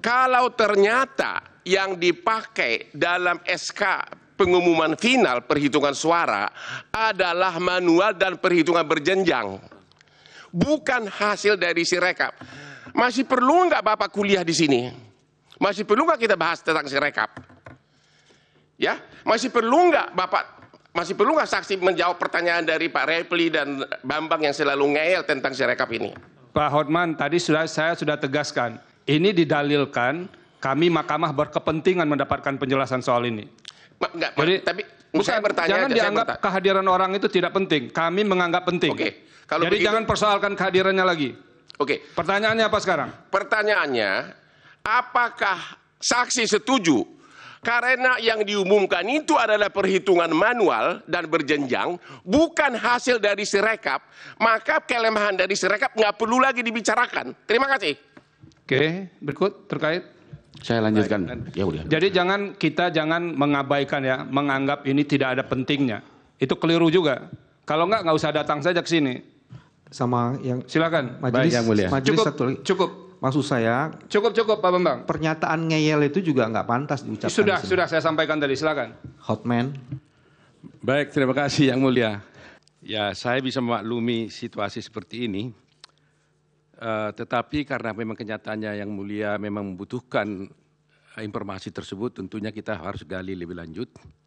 kalau ternyata yang dipakai dalam SK pengumuman final perhitungan suara adalah manual dan perhitungan berjenjang. Bukan hasil dari sirekap. Masih perlu nggak Bapak kuliah di sini? Masih perlu nggak kita bahas tentang sirekap? Ya, masih perlu nggak Bapak masih perlu nggak saksi menjawab pertanyaan dari Pak Repli dan Bambang yang selalu ngeyel tentang sirekap ini? Pak Hotman, tadi sudah saya sudah tegaskan, ini didalilkan kami Mahkamah berkepentingan mendapatkan penjelasan soal ini. Jadi, tapi bukan, bertanya jangan dianggap kehadiran orang itu tidak penting. Kami menganggap penting. Oke. Kalau Jadi jangan persoalkan kehadirannya lagi. Oke. Pertanyaannya apa sekarang? Pertanyaannya, apakah saksi setuju karena yang diumumkan itu adalah perhitungan manual dan berjenjang, bukan hasil dari sirekap, maka kelemahan dari sirekap nggak perlu lagi dibicarakan. Terima kasih. Oke, berikut terkait saya lanjutkan. Ya udah. Jadi jangan kita jangan mengabaikan ya, menganggap ini tidak ada pentingnya. Itu keliru juga. Kalau nggak nggak usah datang saja ke sini. Sama yang silakan. Majelis, yang mulia. Majelis cukup, satu Cukup. Maksud saya cukup cukup Pak Bambang. Pernyataan ngeyel itu juga nggak pantas diucapkan. Sudah di sudah saya sampaikan tadi. Silakan. Hotman. Baik, terima kasih yang mulia. Ya, saya bisa memaklumi situasi seperti ini Eh, tetapi karena memang kenyataannya yang mulia memang membutuhkan eh, informasi tersebut, tentunya kita harus gali lebih lanjut.